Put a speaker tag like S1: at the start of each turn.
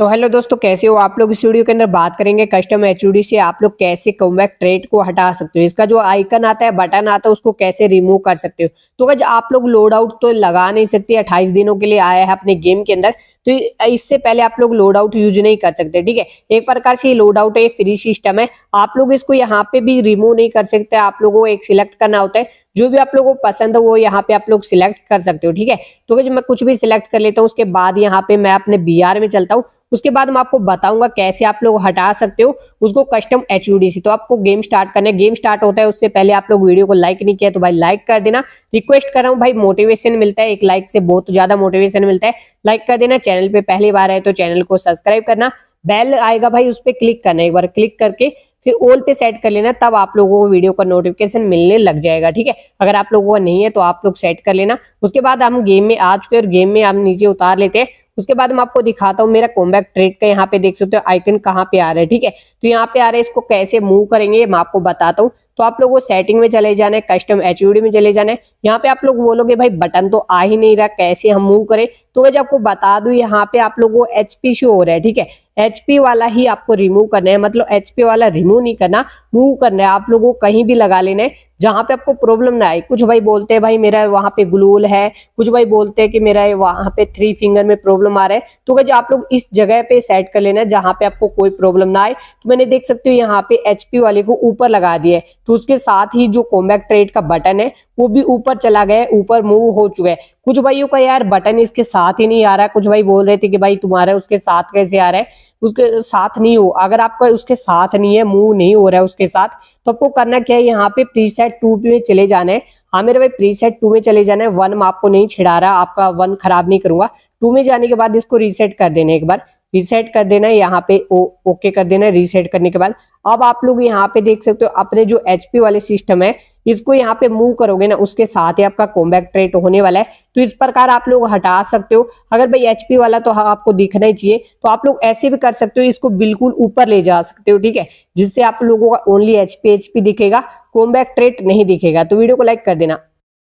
S1: तो हेलो दोस्तों कैसे हो आप लोग इस वीडियो के अंदर बात करेंगे कस्टम एच से आप लोग कैसे कमबैक ट्रेड को हटा सकते हो इसका जो आइकन आता है बटन आता है उसको कैसे रिमूव कर सकते हो तो अगर आप लोग लोड आउट तो लगा नहीं सकते अट्ठाईस दिनों के लिए आया है अपने गेम के अंदर तो इससे पहले आप लोग लोड आउट यूज नहीं कर सकते ठीक है एक प्रकार से लोड आउट है फ्री सिस्टम है आप लोग इसको यहाँ पे भी रिमूव नहीं कर सकते आप लोगों को एक सिलेक्ट करना होता है जो भी आप लोगों को पसंद हो वो यहाँ पे आप लोग सिलेक्ट कर सकते हो ठीक है तो जब मैं कुछ भी सिलेक्ट कर लेता हूँ उसके बाद यहाँ पे मैं अपने बी में चलता हूँ उसके बाद मैं आपको बताऊंगा कैसे आप लोग हटा सकते हो उसको कस्टम एच से तो आपको गेम स्टार्ट करना है गेम स्टार्ट होता है उससे पहले आप लोग वीडियो को लाइक नहीं किया तो भाई लाइक कर देना रिक्वेस्ट कर रहा हूँ भाई मोटिवेशन मिलता है एक लाइक से बहुत ज्यादा मोटिवेशन मिलता है लाइक कर देना चैनल पे पहली बार है तो चैनल को सब्सक्राइब करना बेल आएगा भाई उस पर क्लिक करना एक बार क्लिक करके फिर ओल पे सेट कर लेना तब आप लोगों को वीडियो का नोटिफिकेशन मिलने लग जाएगा ठीक है अगर आप लोगों का नहीं है तो आप लोग सेट कर लेना उसके बाद हम गेम में आ चुके और गेम में हम नीचे उतार लेते हैं उसके बाद मैं आपको दिखाता हूँ मेरा कॉम्बैक ट्रेड का यहाँ पे देख सकते हो आइकन कहाँ पे आ रहा है ठीक है तो यहाँ पे आ रहा है इसको कैसे मूव करेंगे मैं आपको बताता हूँ तो आप लोग वो सेटिंग में चले जाना है कस्टम एच में चले जाना है यहाँ पे आप लोग बोलोगे भाई बटन तो आ ही नहीं रहा कैसे हम मूव करें तो वैसे आपको बता दू यहाँ पे आप लोग वो एचपी शो हो रहा है ठीक है एचपी वाला ही आपको रिमूव करना है मतलब एचपी वाला रिमूव नहीं करना मूव करना है आप लोगों को कहीं भी लगा लेना है जहां पे आपको प्रॉब्लम ना आए कुछ भाई बोलते हैं भाई मेरा वहां पे ग्लूल है कुछ भाई बोलते हैं कि मेरा वहां पे थ्री फिंगर में प्रॉब्लम आ रहा है तो क्या आप लोग इस जगह पे सेट कर लेना है जहां पे आपको कोई प्रॉब्लम ना आए तो मैंने देख सकते हो यहाँ पे एचपी वाले को ऊपर लगा दिया है तो उसके साथ ही जो कॉम्बैक्ट ट्रेड का बटन है वो भी ऊपर चला गया है ऊपर मूव हो चुका है कुछ भाइयों का यार बटन इसके साथ ही नहीं आ रहा है कुछ भाई बोल रहे थे कि भाई तुम्हारा उसके साथ कैसे आ रहा है उसके साथ नहीं हो अगर आपका उसके साथ नहीं है मूव नहीं हो रहा है उसके साथ तो आपको करना क्या है यहाँ पे प्री सेट टू में चले जाना है हाँ मेरे भाई प्री सेट टू में चले जाना है वन आपको नहीं छिड़ा रहा आपका वन खराब नहीं करूंगा टू में जाने के बाद इसको रीसेट कर देना एक बार रिसेट कर देना है यहाँ पे ओके कर देना है रिसेट करने के बाद अब आप लोग यहाँ पे देख सकते हो अपने जो एचपी वाले सिस्टम है इसको यहाँ पे मूव करोगे ना उसके साथ ही आपका कॉम्बैक्ट रेट होने वाला है तो इस प्रकार आप लोग हटा सकते हो अगर भाई एचपी वाला तो हाँ, आपको दिखना ही चाहिए तो आप लोग ऐसे भी कर सकते हो इसको बिल्कुल ऊपर ले जा सकते हो ठीक है जिससे आप लोगों का ओनली एचपी एचपी दिखेगा कॉम्बैक्ट रेट नहीं दिखेगा तो वीडियो को लाइक कर देना